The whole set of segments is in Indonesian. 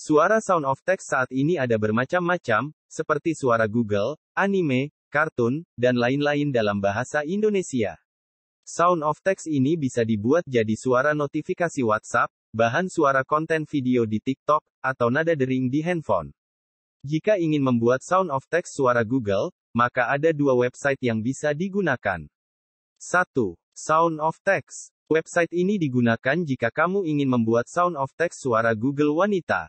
Suara sound of text saat ini ada bermacam-macam, seperti suara Google, anime, kartun, dan lain-lain dalam bahasa Indonesia. Sound of text ini bisa dibuat jadi suara notifikasi WhatsApp, bahan suara konten video di TikTok, atau nada dering di handphone. Jika ingin membuat sound of text suara Google, maka ada dua website yang bisa digunakan. 1. Sound of text. Website ini digunakan jika kamu ingin membuat sound of text suara Google wanita.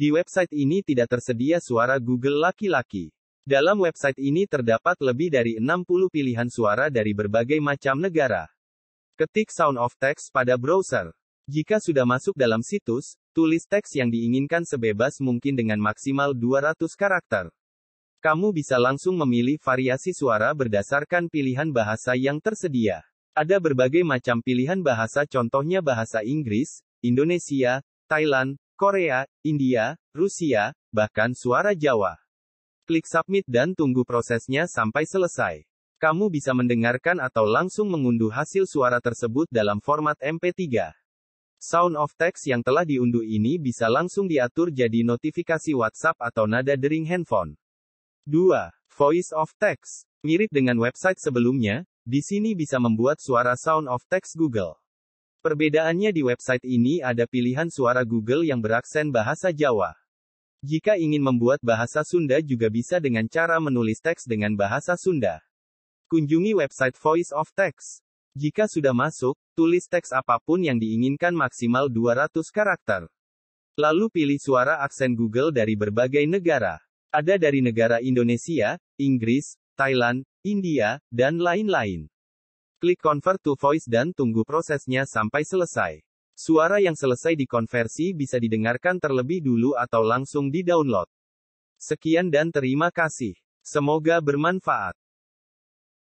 Di website ini tidak tersedia suara Google laki-laki. Dalam website ini terdapat lebih dari 60 pilihan suara dari berbagai macam negara. Ketik sound of text pada browser. Jika sudah masuk dalam situs, tulis teks yang diinginkan sebebas mungkin dengan maksimal 200 karakter. Kamu bisa langsung memilih variasi suara berdasarkan pilihan bahasa yang tersedia. Ada berbagai macam pilihan bahasa contohnya bahasa Inggris, Indonesia, Thailand, Korea, India, Rusia, bahkan suara Jawa. Klik submit dan tunggu prosesnya sampai selesai. Kamu bisa mendengarkan atau langsung mengunduh hasil suara tersebut dalam format MP3. Sound of text yang telah diunduh ini bisa langsung diatur jadi notifikasi WhatsApp atau nada dering handphone. 2. Voice of text. Mirip dengan website sebelumnya, di sini bisa membuat suara sound of text Google. Perbedaannya di website ini ada pilihan suara Google yang beraksen bahasa Jawa. Jika ingin membuat bahasa Sunda juga bisa dengan cara menulis teks dengan bahasa Sunda. Kunjungi website Voice of Text. Jika sudah masuk, tulis teks apapun yang diinginkan maksimal 200 karakter. Lalu pilih suara aksen Google dari berbagai negara. Ada dari negara Indonesia, Inggris, Thailand, India, dan lain-lain. Klik convert to voice dan tunggu prosesnya sampai selesai. Suara yang selesai dikonversi bisa didengarkan terlebih dulu atau langsung di-download. Sekian dan terima kasih. Semoga bermanfaat.